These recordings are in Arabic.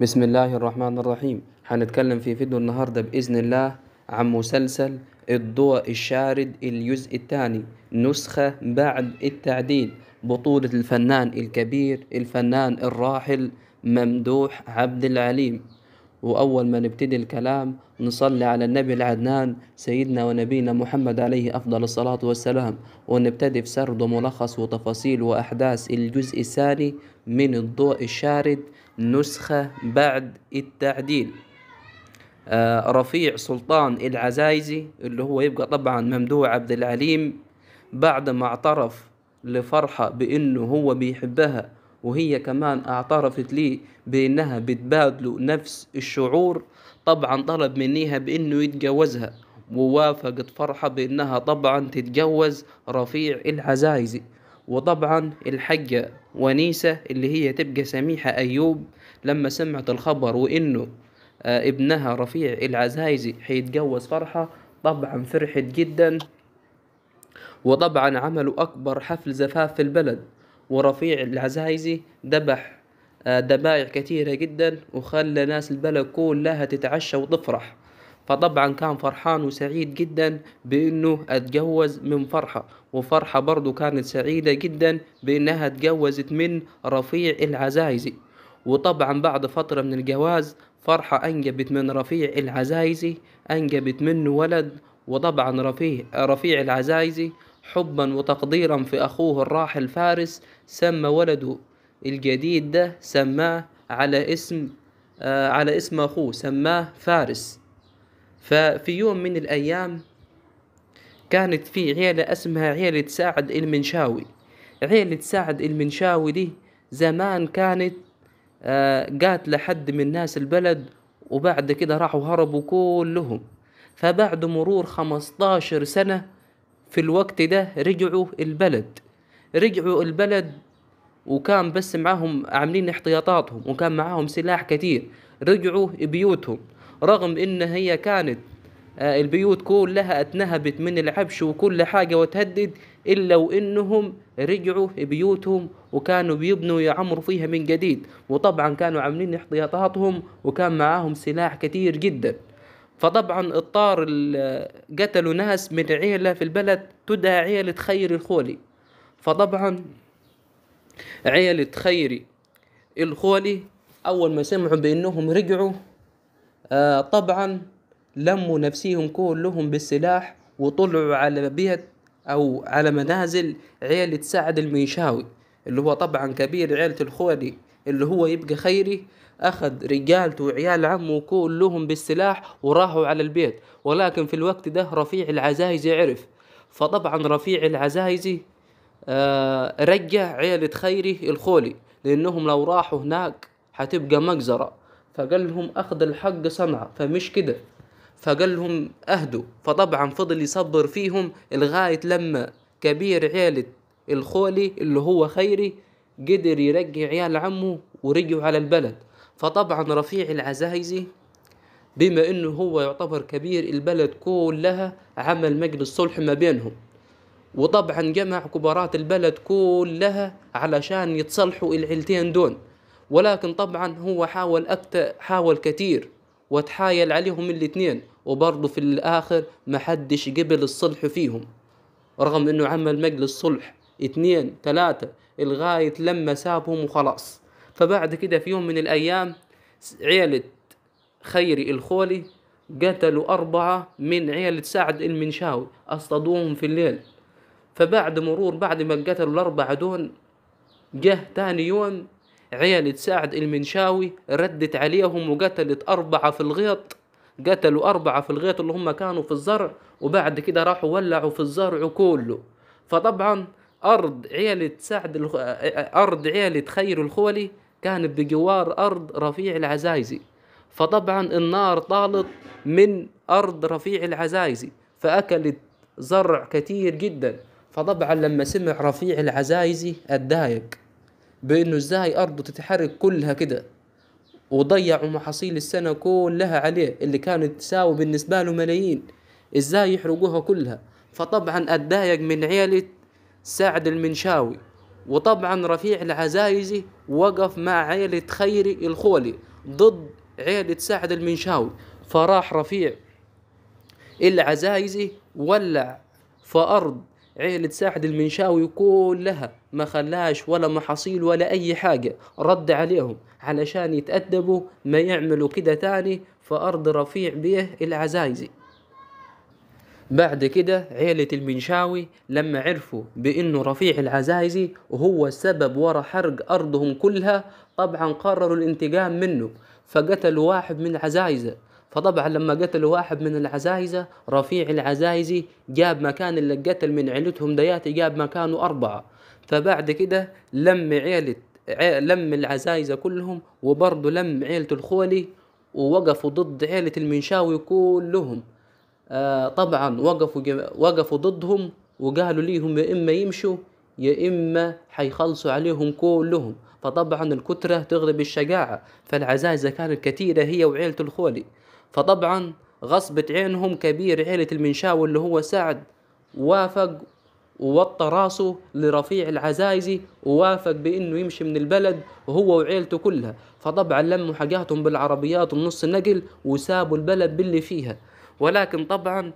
بسم الله الرحمن الرحيم هنتكلم في فيديو النهاردة بإذن الله عن مسلسل الضوء الشارد الجزء الثاني نسخة بعد التعديل بطولة الفنان الكبير الفنان الراحل ممدوح عبد العليم وأول ما نبتدي الكلام نصلي على النبي العدنان سيدنا ونبينا محمد عليه أفضل الصلاة والسلام ونبتدي في سرد وملخص وتفاصيل وأحداث الجزء الثاني من الضوء الشارد نسخة بعد التعديل آه رفيع سلطان العزايزي اللي هو يبقى طبعا ممدوح عبد العليم بعد ما اعترف لفرحة بأنه هو بيحبها وهي كمان اعترفت لي بانها بتبادلوا نفس الشعور طبعا طلب منيها بانه يتجوزها ووافقت فرحة بانها طبعا تتجوز رفيع العزايزي وطبعا الحجة ونيسة اللي هي تبقى سميحة ايوب لما سمعت الخبر وانه آه، ابنها رفيع العزايزي حيتجوز فرحة طبعا فرحت جدا وطبعا عملوا اكبر حفل زفاف في البلد ورفيع العزايزي ذبح آه، ذبايح كثيرة جدا وخلى ناس البلد كلها تتعشى وتفرح فطبعا كان فرحان وسعيد جدا بانه اتجوز من فرحة وفرحة برضو كانت سعيدة جدا بانها اتجوزت من رفيع العزايزي وطبعا بعد فترة من الجواز فرحة انجبت من رفيع العزايزي انجبت منه ولد وطبعا رفيع رفيع العزايزي حبا وتقديرا في أخوه الراحل فارس سمى ولده الجديد ده سماه على اسم آه على اسم أخوه سماه فارس ففي يوم من الأيام كانت في عيلة اسمها عيلة سعد المنشاوي عيلة سعد المنشاوي دي زمان كانت آه جات لحد من ناس البلد وبعد كده راحوا هربوا كلهم فبعد مرور خمستاشر سنة في الوقت ده رجعوا البلد رجعوا البلد وكان بس معاهم عاملين احتياطاتهم وكان معاهم سلاح كتير رجعوا بيوتهم رغم ان هي كانت آه، البيوت كلها اتنهبت من العبش وكل حاجة وتهدد إلا وإنهم رجعوا بيوتهم وكانوا بيبنوا يعمروا فيها من جديد وطبعا كانوا عاملين احتياطاتهم وكان معاهم سلاح كتير جدا فطبعا اضطار قتلوا ناس من عيلة في البلد تدعى عيلة خيري الخولي فطبعا عيلة خيري الخولي أول ما سمعوا بأنهم رجعوا آه طبعا لموا نفسيهم كلهم بالسلاح وطلعوا على بيت أو على منازل عيلة سعد الميشاوي اللي هو طبعا كبير عيلة الخولي اللي هو يبقى خيري أخذ رجالته وعيال عمه كلهم بالسلاح وراحوا على البيت ولكن في الوقت ده رفيع العزايزي عرف فطبعا رفيع العزايزي آه، رجع عيلة خيري الخولي لأنهم لو راحوا هناك هتبقى مجزرة فقال لهم أخذ الحق صنعة فمش كده فقال لهم أهدوا فطبعا فضل يصبر فيهم لغاية لما كبير عيلة الخولي اللي هو خيري قدر يرجع عيال عمه ورجعوا على البلد فطبعا رفيع العزايزي بما انه هو يعتبر كبير البلد كلها عمل مجلس صلح ما بينهم وطبعا جمع كبارات البلد كلها علشان يتصلحوا العيلتين دول ولكن طبعا هو حاول أكتر حاول كتير وتحايل عليهم الاتنين وبرضه في الآخر محدش قبل الصلح فيهم رغم انه عمل مجلس صلح اتنين تلاتة لغاية لما سابهم وخلاص فبعد كده في يوم من الأيام عيلة خيري الخولي قتلوا أربعة من عيلة سعد المنشاوي أصطادوهم في الليل فبعد مرور بعد ما قتلوا الأربعة دول جه تاني يوم عيلة سعد المنشاوي ردت عليهم وقتلت أربعة في الغيط قتلوا أربعة في الغيط اللي هم كانوا في الزرع وبعد كده راحوا ولعوا في الزرع كله فطبعا أرض عيالي تساعد الخ... أرض عيالي تخير الخولي كانت بجوار أرض رفيع العزايزي فطبعا النار طالت من أرض رفيع العزايزي فأكلت زرع كتير جدا فطبعا لما سمع رفيع العزايزي اتضايق بانه ازاي ارضه تتحرك كلها كده وضيعوا محاصيل السنة كلها عليه اللي كانت تساوي بالنسبة له ملايين ازاي يحرقوها كلها فطبعا اتضايق من عيلة سعد المنشاوي وطبعا رفيع العزايزي وقف مع عيلة خيري الخولي ضد عيلة سعد المنشاوي فراح رفيع العزايزي ولع في أرض عيلة سعد المنشاوي كلها ما خلاش ولا محاصيل ولا أي حاجة رد عليهم علشان يتأدبوا ما يعملوا كده تاني في أرض رفيع بيه العزايزي بعد كده عيلة المنشاوي لما عرفوا بإنه رفيع العزايزي وهو السبب ورا حرق أرضهم كلها طبعا قرروا الانتقام منه فقتلوا واحد من العزايزة فطبعا لما قتلوا واحد من العزايزة رفيع العزايزي جاب مكان اللي قتل من عيلتهم دياتي جاب مكانه أربعة فبعد كده لم عيلة لم العزايزة كلهم وبرضه لم عيلة الخولي ووقفوا ضد عيلة المنشاوي كلهم آه، طبعا وقفوا وقفوا ضدهم وقالوا ليهم يا اما يمشوا يا اما حيخلصوا عليهم كلهم فطبعا الكتره تغلب الشجاعه فالعزايزه كانت كثيره هي وعيله الخولي فطبعا غصبت عينهم كبير عيله المنشاوي اللي هو سعد وافق ووطى راسه لرفيع العزايزي ووافق بانه يمشي من البلد هو وعيلته كلها فطبعا لموا حاجاتهم بالعربيات ونص النقل وسابوا البلد باللي فيها ولكن طبعا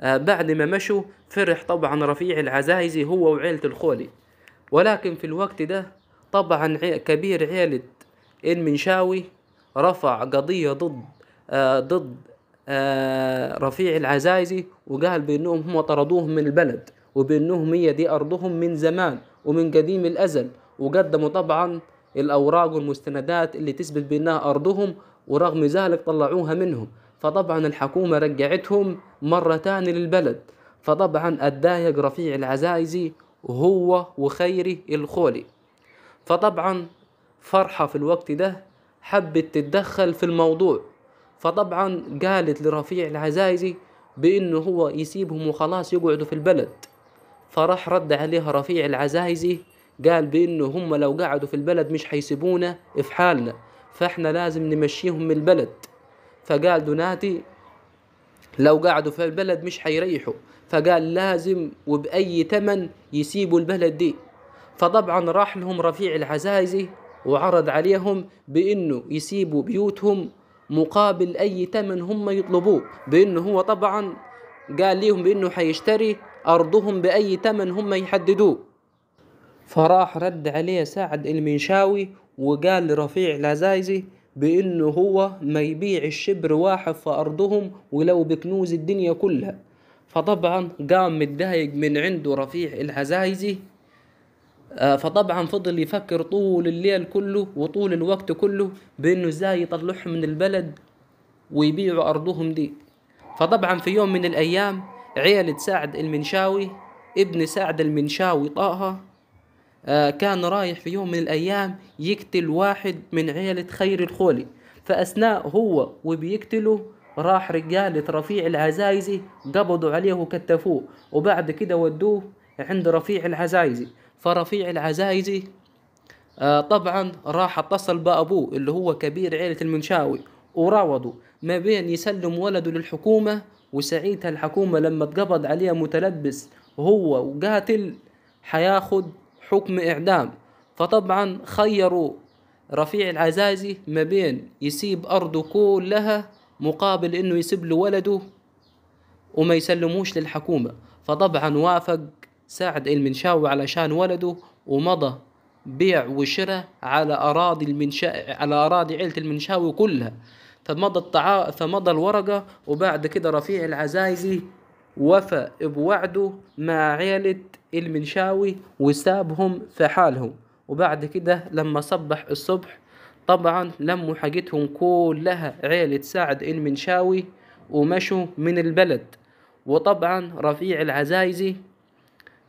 آه، بعد ما مشوا فرح طبعا رفيع العزايزي هو وعيلة الخولي ولكن في الوقت ده طبعا كبير عيلة المنشاوي رفع قضية ضد آه ضد آه رفيع العزايزي وقال بأنهم هم طردوهم من البلد وبأنهم هي دي أرضهم من زمان ومن قديم الأزل وقدموا طبعا الأوراق والمستندات اللي تثبت بأنها أرضهم ورغم ذلك طلعوها منهم فطبعا الحكومة رجعتهم مرة تاني للبلد فطبعا اتضايق رفيع العزايزي هو وخيري الخولي فطبعا فرحة في الوقت ده حبت تتدخل في الموضوع فطبعا قالت لرفيع العزايزي بانه هو يسيبهم وخلاص يقعدوا في البلد فراح رد عليها رفيع العزايزي قال بانه هم لو قعدوا في البلد مش حيسيبونا في حالنا فاحنا لازم نمشيهم من البلد فقال دوناتي لو قعدوا في البلد مش حيريحوا فقال لازم وبأي تمن يسيبوا البلد دي فطبعا راح لهم رفيع العزايزي وعرض عليهم بأنه يسيبوا بيوتهم مقابل أي تمن هم يطلبوه بأنه هو طبعا قال ليهم بأنه حيشتري أرضهم بأي تمن هم يحددوه فراح رد عليه سعد المنشاوي وقال لرفيع العزايزي بانه هو ما يبيع الشبر واحد في ارضهم ولو بكنوز الدنيا كلها فطبعا قام متضايق من عنده رفيع العزايزي آه، فطبعا فضل يفكر طول الليل كله وطول الوقت كله بانه ازاي يطلعهم من البلد ويبيعوا ارضهم دي فطبعا في يوم من الايام عيلة سعد المنشاوي ابن سعد المنشاوي طه آه، كان رايح في يوم من الأيام يقتل واحد من عيلة خير الخولي فأثناء هو وبيقتله راح رجالة رفيع العزايزي قبضوا عليه وكتفوه وبعد كده ودوه عند رفيع العزايزي فرفيع العزايزي آه، طبعا راح اتصل بأبوه اللي هو كبير عيلة المنشاوي وراوضوا ما بين يسلم ولده للحكومة وساعتها الحكومة لما اتقبض عليه متلبس هو وقاتل حياخد حكم إعدام فطبعا خيروا رفيع العزازي ما بين يسيب أرضه كلها مقابل إنه يسيب له ولده وما يسلموش للحكومة فطبعا وافق سعد المنشاوي علشان ولده ومضى بيع وشراء على أراضي المنشا على أراضي عيلة المنشاوي كلها فمضى الطعا فمضى الورقة وبعد كده رفيع العزايزي وفى بوعده مع عيلة المنشاوي وسابهم في حالهم وبعد كده لما صبح الصبح طبعا لموا حاجتهم كلها عيلة سعد المنشاوي ومشوا من البلد وطبعا رفيع العزايزي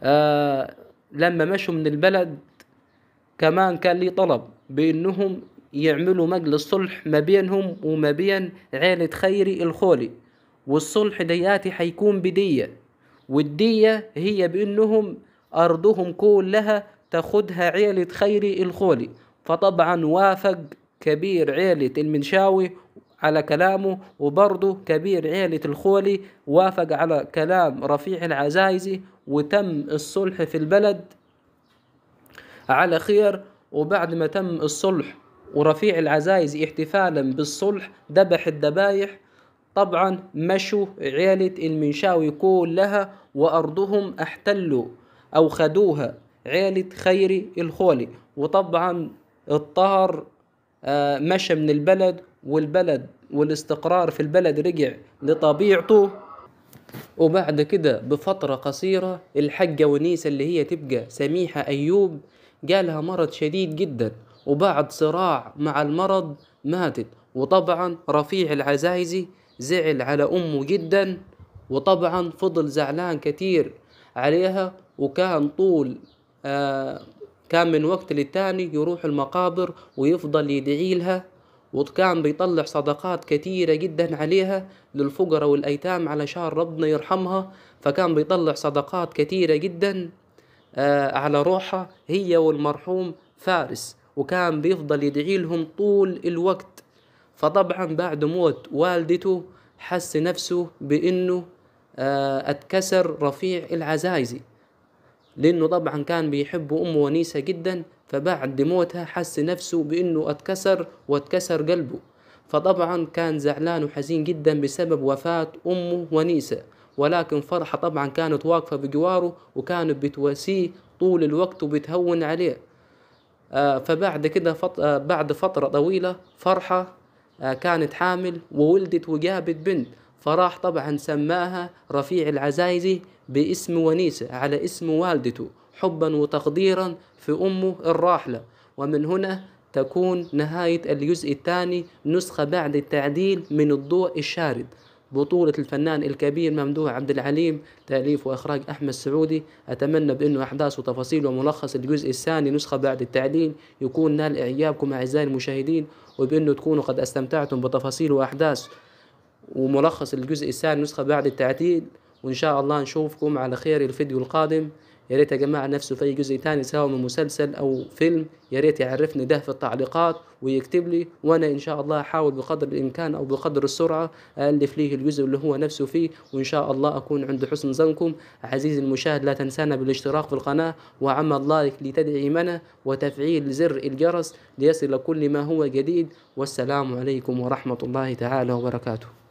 آه لما مشوا من البلد كمان كان لي طلب بانهم يعملوا مجلس صلح ما بينهم وما بين عيلة خيري الخولي والصلح دياتي حيكون بدية والدية هي بأنهم أرضهم كلها تاخدها عيلة خيري الخولي فطبعا وافق كبير عيلة المنشاوي على كلامه وبرضه كبير عيلة الخولي وافق على كلام رفيع العزايزي وتم الصلح في البلد على خير وبعد ما تم الصلح ورفيع العزايزي احتفالا بالصلح ذبح الذبايح طبعا مشوا عيالة المنشاوي كلها وأرضهم احتلوا أو خدوها عيلة خيري الخولي وطبعا الطهر آه، مشى من البلد والبلد والاستقرار في البلد رجع لطبيعته وبعد كده بفترة قصيرة الحجة ونيسة اللي هي تبقى سميحة أيوب جالها مرض شديد جدا وبعد صراع مع المرض ماتت وطبعا رفيع العزايزي زعل على أمه جدا وطبعا فضل زعلان كتير عليها وكان طول آه كان من وقت للتاني يروح المقابر ويفضل يدعي لها وكان بيطلع صدقات كتيرة جدا عليها للفقراء والأيتام علشان ربنا يرحمها فكان بيطلع صدقات كتيرة جدا آه على روحها هي والمرحوم فارس وكان بيفضل يدعي لهم طول الوقت فطبعا بعد موت والدته حس نفسه بانه آه، اتكسر رفيع العزايزي لانه طبعا كان بيحب امه ونيسه جدا فبعد موتها حس نفسه بانه اتكسر واتكسر قلبه فطبعا كان زعلان وحزين جدا بسبب وفاة امه ونيسه ولكن فرحة طبعا كانت واقفة بجواره وكانت بتواسيه طول الوقت وبتهون عليه آه، فبعد كده فط... آه، بعد فترة طويلة فرحة آه، كانت حامل وولدت وجابت بنت فراح طبعا سماها رفيع العزايزي باسم ونيسة على اسم والدته حبا وتقديرا في أمه الراحلة ومن هنا تكون نهاية الجزء الثاني نسخة بعد التعديل من الضوء الشارد بطولة الفنان الكبير ممدوح عبد العليم تأليف وإخراج أحمد سعودي أتمنى بأنه أحداث وتفاصيل وملخص الجزء الثاني نسخة بعد التعديل يكون نال إعجابكم أعزائي المشاهدين وبأنه تكونوا قد استمتعتم بتفاصيل وأحداث وملخص الجزء الثاني نسخة بعد التعديل وإن شاء الله نشوفكم على خير الفيديو القادم يا ريت يا جماعه نفسه في جزء تاني سواء من مسلسل او فيلم يا ريت يعرفني ده في التعليقات ويكتب لي وانا ان شاء الله احاول بقدر الامكان او بقدر السرعه الف ليه الجزء اللي هو نفسه فيه وان شاء الله اكون عند حسن ظنكم عزيزي المشاهد لا تنسانا بالاشتراك في القناه وعمل لايك لتدعي منا وتفعيل زر الجرس ليصل كل ما هو جديد والسلام عليكم ورحمه الله تعالى وبركاته